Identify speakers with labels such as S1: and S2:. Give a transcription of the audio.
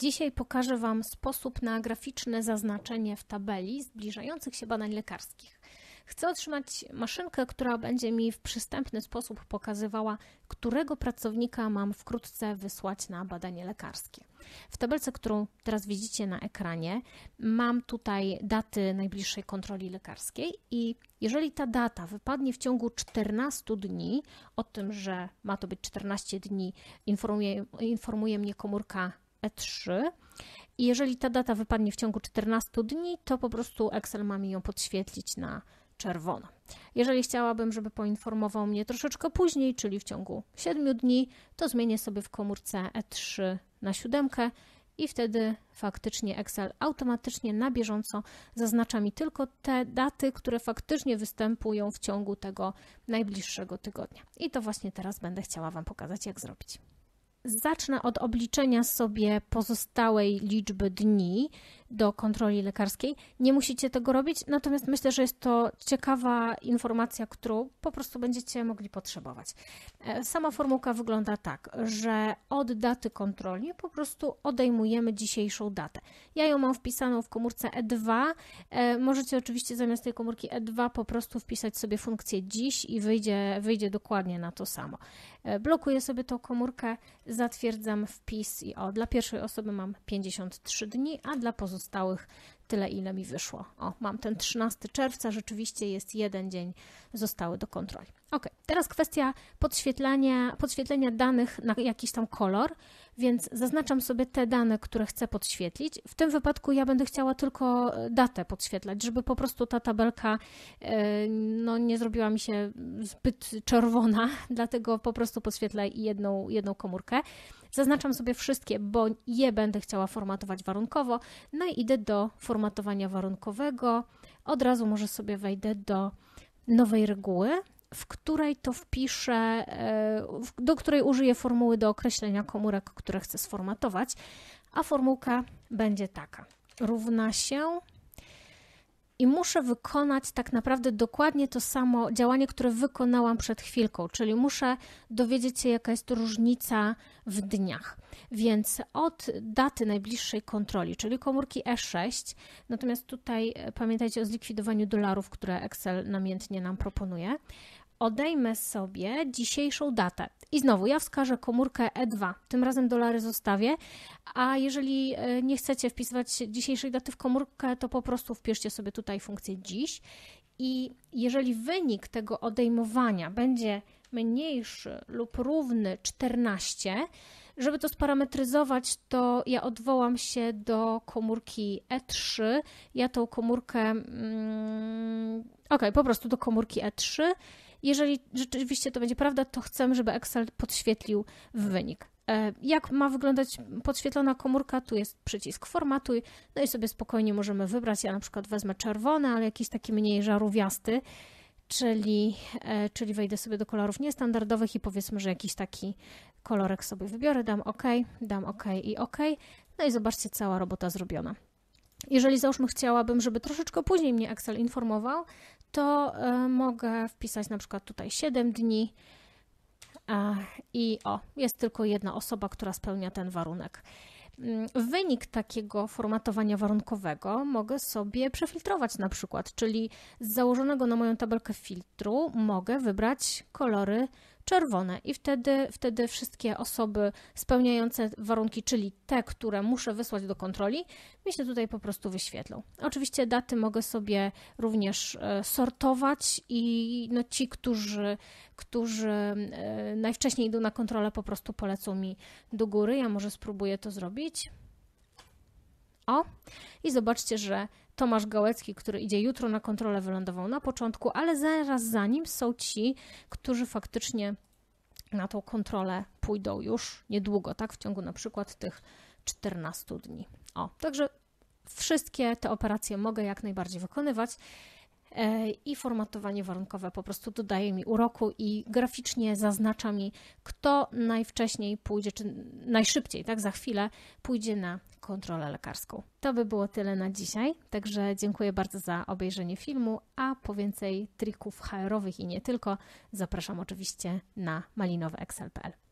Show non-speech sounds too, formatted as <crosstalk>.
S1: Dzisiaj pokażę Wam sposób na graficzne zaznaczenie w tabeli zbliżających się badań lekarskich. Chcę otrzymać maszynkę, która będzie mi w przystępny sposób pokazywała, którego pracownika mam wkrótce wysłać na badanie lekarskie. W tabelce, którą teraz widzicie na ekranie, mam tutaj daty najbliższej kontroli lekarskiej i jeżeli ta data wypadnie w ciągu 14 dni, o tym, że ma to być 14 dni, informuje, informuje mnie komórka E3. I jeżeli ta data wypadnie w ciągu 14 dni, to po prostu Excel ma mi ją podświetlić na czerwono. Jeżeli chciałabym, żeby poinformował mnie troszeczkę później, czyli w ciągu 7 dni, to zmienię sobie w komórce E3 na siódemkę i wtedy faktycznie Excel automatycznie na bieżąco zaznacza mi tylko te daty, które faktycznie występują w ciągu tego najbliższego tygodnia. I to właśnie teraz będę chciała Wam pokazać, jak zrobić. Zacznę od obliczenia sobie pozostałej liczby dni do kontroli lekarskiej. Nie musicie tego robić, natomiast myślę, że jest to ciekawa informacja, którą po prostu będziecie mogli potrzebować. E, sama formułka wygląda tak, że od daty kontroli po prostu odejmujemy dzisiejszą datę. Ja ją mam wpisaną w komórce E2. E, możecie oczywiście zamiast tej komórki E2 po prostu wpisać sobie funkcję dziś i wyjdzie, wyjdzie dokładnie na to samo. E, blokuję sobie tą komórkę, zatwierdzam wpis i o, dla pierwszej osoby mam 53 dni, a dla pozostałych tyle, ile mi wyszło. O, mam ten 13 czerwca, rzeczywiście jest jeden dzień, zostały do kontroli. Ok, teraz kwestia podświetlania. podświetlenia danych na jakiś tam kolor, więc zaznaczam sobie te dane, które chcę podświetlić. W tym wypadku ja będę chciała tylko e, datę podświetlać, żeby po prostu ta tabelka e, no, nie zrobiła mi się zbyt czerwona, <laughs> dlatego po prostu podświetlę jedną, jedną komórkę. Zaznaczam sobie wszystkie, bo je będę chciała formatować warunkowo. No i idę do formatowania warunkowego. Od razu może sobie wejdę do nowej reguły, w której to wpiszę, e, do której użyję formuły do określenia komórek, które chcę sformatować, a formułka będzie taka. Równa się i muszę wykonać tak naprawdę dokładnie to samo działanie, które wykonałam przed chwilką, czyli muszę dowiedzieć się, jaka jest różnica w dniach. Więc od daty najbliższej kontroli, czyli komórki E6, natomiast tutaj e, pamiętajcie o zlikwidowaniu dolarów, które Excel namiętnie nam proponuje, odejmę sobie dzisiejszą datę. I znowu ja wskażę komórkę E2, tym razem dolary zostawię, a jeżeli e, nie chcecie wpisywać dzisiejszej daty w komórkę, to po prostu wpiszcie sobie tutaj funkcję dziś. I jeżeli wynik tego odejmowania będzie mniejszy lub równy 14, żeby to sparametryzować, to ja odwołam się do komórki E3. Ja tą komórkę. Mm, ok, po prostu do komórki E3 jeżeli rzeczywiście to będzie prawda, to chcemy, żeby Excel podświetlił wynik. E, jak ma wyglądać podświetlona komórka? Tu jest przycisk formatuj, no i sobie spokojnie możemy wybrać. Ja na przykład wezmę czerwony, ale jakiś taki mniej żarówiasty, czyli, e, czyli wejdę sobie do kolorów niestandardowych i powiedzmy, że jakiś taki kolorek sobie wybiorę, dam OK, dam OK i OK. No i zobaczcie, cała robota zrobiona. Jeżeli załóżmy chciałabym, żeby troszeczkę później mnie Excel informował, to e, mogę wpisać na przykład tutaj 7 dni i o, jest tylko jedna osoba, która spełnia ten warunek. Mm, wynik takiego formatowania warunkowego mogę sobie przefiltrować na przykład, czyli z założonego na moją tabelkę filtru mogę wybrać kolory czerwone i wtedy, wtedy wszystkie osoby spełniające warunki, czyli te, które muszę wysłać do kontroli, mi się tutaj po prostu wyświetlą. Oczywiście daty mogę sobie również e, sortować i no ci, którzy, którzy e, najwcześniej idą na kontrolę, po prostu polecą mi do góry. Ja może spróbuję to zrobić. O! I zobaczcie, że Tomasz Gałecki, który idzie jutro na kontrolę, wylądował na początku, ale zaraz za nim są ci, którzy faktycznie na tą kontrolę pójdą już niedługo, tak? W ciągu na przykład tych 14 dni. O, także wszystkie te operacje mogę jak najbardziej wykonywać e, i formatowanie warunkowe po prostu dodaje mi uroku i graficznie zaznacza mi, kto najwcześniej pójdzie, czy najszybciej, tak za chwilę, pójdzie na kontrolę lekarską. To by było tyle na dzisiaj, także dziękuję bardzo za obejrzenie filmu, a po więcej trików HR-owych i nie tylko zapraszam oczywiście na malinoweexcel.pl.